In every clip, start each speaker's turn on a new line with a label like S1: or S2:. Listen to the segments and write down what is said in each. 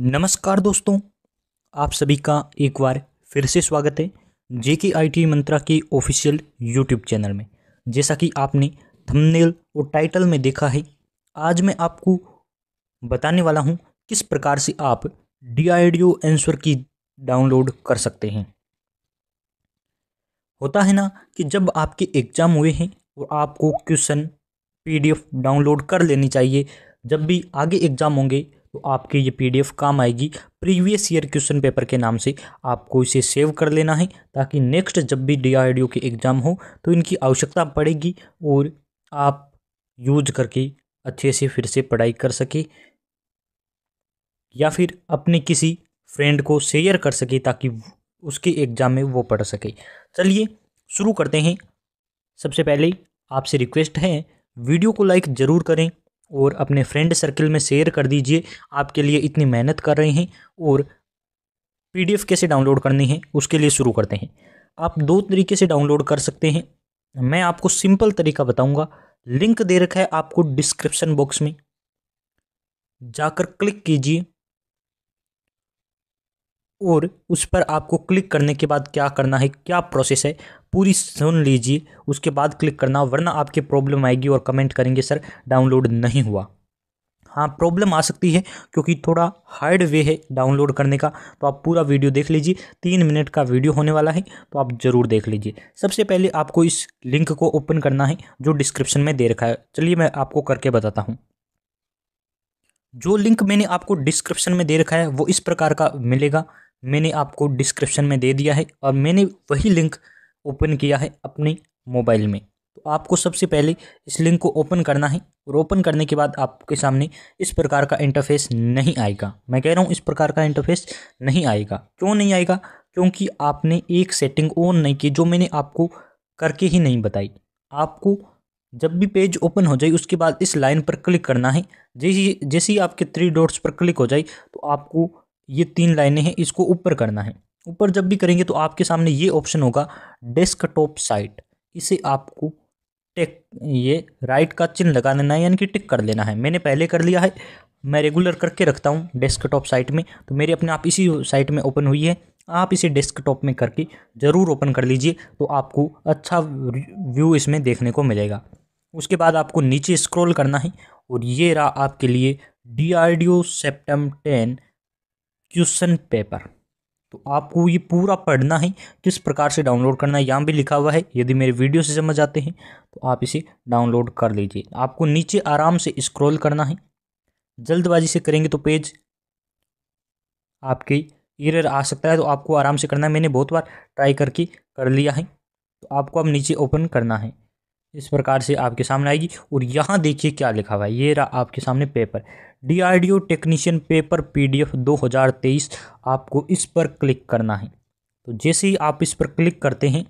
S1: नमस्कार दोस्तों आप सभी का एक बार फिर से स्वागत है जे के आई टी मंत्रा के ऑफिशियल यूट्यूब चैनल में जैसा कि आपने थंबनेल और टाइटल में देखा है आज मैं आपको बताने वाला हूं किस प्रकार से आप D I D O answer की डाउनलोड कर सकते हैं होता है ना कि जब आपके एग्ज़ाम हुए हैं और आपको क्वेश्चन पीडीएफ डाउनलोड कर लेनी चाहिए जब भी आगे एग्ज़ाम होंगे तो आपके ये पीडीएफ काम आएगी प्रीवियस ईयर क्वेश्चन पेपर के नाम से आपको इसे सेव कर लेना है ताकि नेक्स्ट जब भी डी के एग्ज़ाम हो तो इनकी आवश्यकता पड़ेगी और आप यूज करके अच्छे से फिर से पढ़ाई कर सके या फिर अपने किसी फ्रेंड को शेयर कर सके ताकि उसके एग्ज़ाम में वो पढ़ सके चलिए शुरू करते हैं सबसे पहले आपसे रिक्वेस्ट है वीडियो को लाइक ज़रूर करें और अपने फ्रेंड सर्कल में शेयर कर दीजिए आपके लिए इतनी मेहनत कर रहे हैं और पीडीएफ कैसे डाउनलोड करनी है उसके लिए शुरू करते हैं आप दो तरीके से डाउनलोड कर सकते हैं मैं आपको सिंपल तरीका बताऊंगा लिंक दे रखा है आपको डिस्क्रिप्शन बॉक्स में जाकर क्लिक कीजिए और उस पर आपको क्लिक करने के बाद क्या करना है क्या प्रोसेस है पूरी सुन लीजिए उसके बाद क्लिक करना वरना आपकी प्रॉब्लम आएगी और कमेंट करेंगे सर डाउनलोड नहीं हुआ हाँ प्रॉब्लम आ सकती है क्योंकि थोड़ा हार्ड वे है डाउनलोड करने का तो आप पूरा वीडियो देख लीजिए तीन मिनट का वीडियो होने वाला है तो आप ज़रूर देख लीजिए सबसे पहले आपको इस लिंक को ओपन करना है जो डिस्क्रिप्शन में दे रखा है चलिए मैं आपको करके बताता हूँ जो लिंक मैंने आपको डिस्क्रिप्शन में दे रखा है वो इस प्रकार का मिलेगा मैंने आपको डिस्क्रिप्शन में दे दिया है और मैंने वही लिंक ओपन किया है अपने मोबाइल में तो आपको सबसे पहले इस लिंक को ओपन करना है और ओपन करने के बाद आपके सामने इस प्रकार का इंटरफेस नहीं आएगा मैं कह रहा हूँ इस प्रकार का इंटरफेस नहीं आएगा क्यों नहीं आएगा क्योंकि आपने एक सेटिंग ऑन नहीं की जो मैंने आपको करके ही नहीं बताई आपको जब भी पेज ओपन हो जाए उसके बाद इस लाइन पर क्लिक करना है जैसे जैसे ही आपके थ्री डॉट्स पर क्लिक हो जाए तो आपको ये तीन लाइनें हैं इसको ऊपर करना है ऊपर जब भी करेंगे तो आपके सामने ये ऑप्शन होगा डेस्कटॉप साइट इसे आपको टेक ये राइट का चिन्ह लगा देना है यानी कि टिक कर लेना है मैंने पहले कर लिया है मैं रेगुलर करके रखता हूँ डेस्कटॉप साइट में तो मेरे अपने आप इसी साइट में ओपन हुई है आप इसे डेस्कटॉप में करके ज़रूर ओपन कर लीजिए तो आपको अच्छा व्यू इसमें देखने को मिलेगा उसके बाद आपको नीचे स्क्रॉल करना है और ये रहा आपके लिए D R D O CEPTAM ten question paper तो आपको ये पूरा पढ़ना है किस प्रकार से डाउनलोड करना है यहाँ भी लिखा हुआ है यदि मेरे वीडियो से समझ आते हैं तो आप इसे डाउनलोड कर लीजिए आपको नीचे आराम से स्क्रॉल करना है जल्दबाजी से करेंगे तो पेज आपके एरर आ सकता है तो आपको आराम से करना है मैंने बहुत बार ट्राई करके कर लिया है तो आपको अब नीचे ओपन करना है इस प्रकार से आपके सामने आएगी और यहाँ देखिए क्या लिखा हुआ है ये रहा आपके सामने paper DRDO technician paper PDF 2023 आपको इस पर क्लिक करना है तो जैसे ही आप इस पर क्लिक करते हैं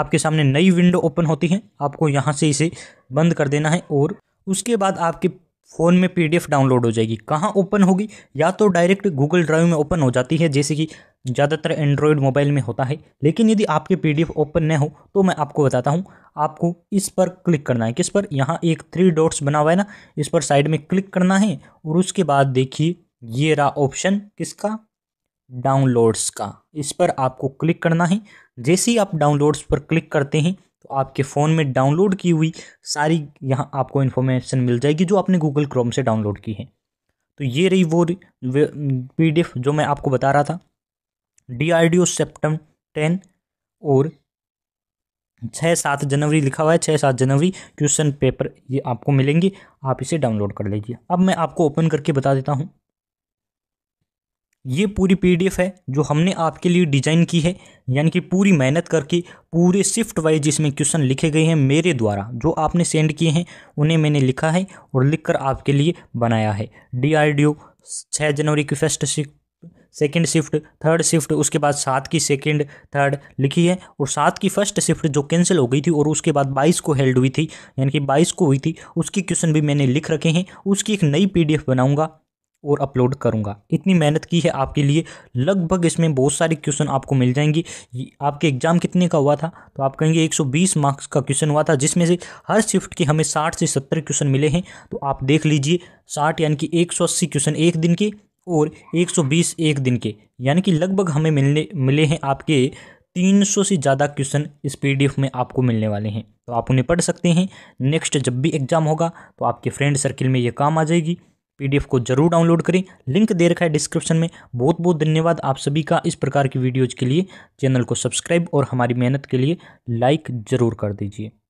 S1: आपके सामने नई विंडो ओपन होती है आपको यहाँ से इसे बंद कर देना है और उसके बाद आपके फ़ोन में पीडीएफ डाउनलोड हो जाएगी कहाँ ओपन होगी या तो डायरेक्ट गूगल ड्राइव में ओपन हो जाती है जैसे कि ज़्यादातर एंड्रॉयड मोबाइल में होता है लेकिन यदि आपके पीडीएफ ओपन न हो तो मैं आपको बताता हूँ आपको इस पर क्लिक करना है किस पर यहाँ एक थ्री डॉट्स बना हुआ है ना इस पर साइड में क्लिक करना है और उसके बाद देखिए ये रहा ऑप्शन किसका डाउनलोड्स का इस पर आपको क्लिक करना है जैसे ही आप डाउनलोड्स पर क्लिक करते हैं तो आपके फ़ोन में डाउनलोड की हुई सारी यहाँ आपको इन्फॉर्मेशन मिल जाएगी जो आपने गूगल क्रोम से डाउनलोड की है तो ये रही वो पी जो मैं आपको बता रहा था D R D O CEPTAM ten और छः सात जनवरी लिखा हुआ है छः सात जनवरी क्वेश्चन पेपर ये आपको मिलेंगे आप इसे डाउनलोड कर लीजिए अब मैं आपको ओपन करके बता देता हूँ ये पूरी पीडीएफ है जो हमने आपके लिए डिजाइन की है यानी कि पूरी मेहनत करके पूरे शिफ्ट वाइज इसमें क्वेश्चन लिखे गए हैं मेरे द्वारा जो आपने सेंड किए हैं उन्हें मैंने लिखा है और लिखकर आपके लिए बनाया है डी आर डी ओ छः जनवरी की first second shift third shift उसके बाद सात की सेकेंड थर्ड लिखी है और सात की फर्स्ट शिफ्ट जो कैंसिल हो गई थी और उसके बाद बाईस को हेल्ड हुई थी यानी कि बाईस को हुई थी उसकी क्वेश्चन भी मैंने लिख रखे हैं उसकी एक नई पी डी और अपलोड करूंगा इतनी मेहनत की है आपके लिए लगभग इसमें बहुत सारे क्वेश्चन आपको मिल जाएंगी आपके एग्ज़ाम कितने का हुआ था तो आप कहेंगे 120 मार्क्स का क्वेश्चन हुआ था जिसमें से हर शिफ्ट के हमें 60 से 70 क्वेश्चन मिले हैं तो आप देख लीजिए 60 यानी कि 180 क्वेश्चन एक दिन के और 120 एक दिन के यानी कि लगभग हमें मिलने मिले हैं आपके 300 से ज़्यादा क्वेश्चन इस पी में आपको मिलने वाले हैं तो आप उन्हें पढ़ सकते हैं नेक्स्ट जब भी एग्ज़ाम होगा तो आपके फ्रेंड सर्किल में ये काम आ जाएगी पीडीएफ को जरूर डाउनलोड करें लिंक दे रखा है डिस्क्रिप्शन में बहुत बहुत धन्यवाद आप सभी का इस प्रकार की वीडियोज़ के लिए चैनल को सब्सक्राइब और हमारी मेहनत के लिए लाइक ज़रूर कर दीजिए